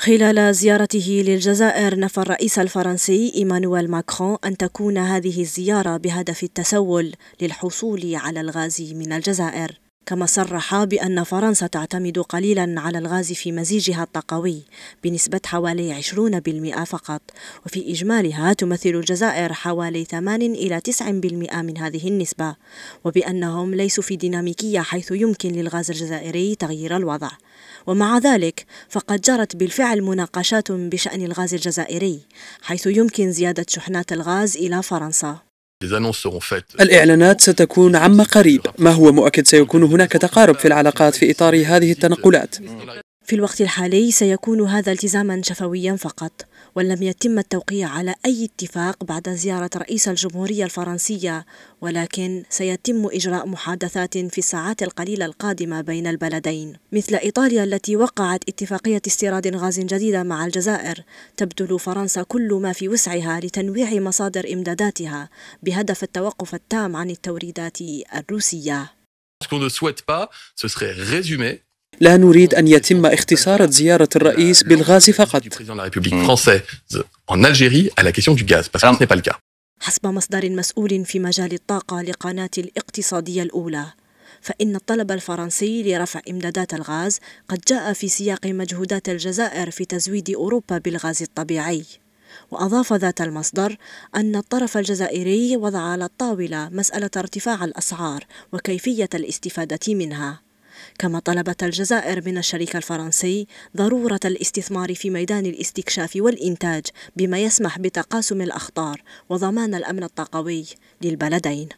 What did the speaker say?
خلال زيارته للجزائر نفى الرئيس الفرنسي إيمانويل ماكرون أن تكون هذه الزيارة بهدف التسول للحصول على الغاز من الجزائر كما صرح بأن فرنسا تعتمد قليلا على الغاز في مزيجها الطاقوي بنسبة حوالي 20% فقط وفي إجمالها تمثل الجزائر حوالي 8 إلى 9% من هذه النسبة وبأنهم ليسوا في ديناميكية حيث يمكن للغاز الجزائري تغيير الوضع ومع ذلك فقد جرت بالفعل مناقشات بشأن الغاز الجزائري حيث يمكن زيادة شحنات الغاز إلى فرنسا الإعلانات ستكون عما قريب ما هو مؤكد سيكون هناك تقارب في العلاقات في إطار هذه التنقلات في الوقت الحالي سيكون هذا التزاما شفويا فقط ولم يتم التوقيع على أي اتفاق بعد زيارة رئيس الجمهورية الفرنسية ولكن سيتم إجراء محادثات في الساعات القليلة القادمة بين البلدين مثل إيطاليا التي وقعت اتفاقية استيراد غاز جديدة مع الجزائر تبذل فرنسا كل ما في وسعها لتنويع مصادر إمداداتها بهدف التوقف التام عن التوريدات الروسية Ce qu'on ne souhaite pas, ce serait résumer لا نريد أن يتم اختصار زيارة الرئيس بالغاز فقط حسب مصدر مسؤول في مجال الطاقة لقناة الاقتصادية الأولى فإن الطلب الفرنسي لرفع إمدادات الغاز قد جاء في سياق مجهودات الجزائر في تزويد أوروبا بالغاز الطبيعي وأضاف ذات المصدر أن الطرف الجزائري وضع على الطاولة مسألة ارتفاع الأسعار وكيفية الاستفادة منها كما طلبت الجزائر من الشريك الفرنسي ضرورة الاستثمار في ميدان الاستكشاف والإنتاج بما يسمح بتقاسم الأخطار وضمان الأمن الطاقوي للبلدين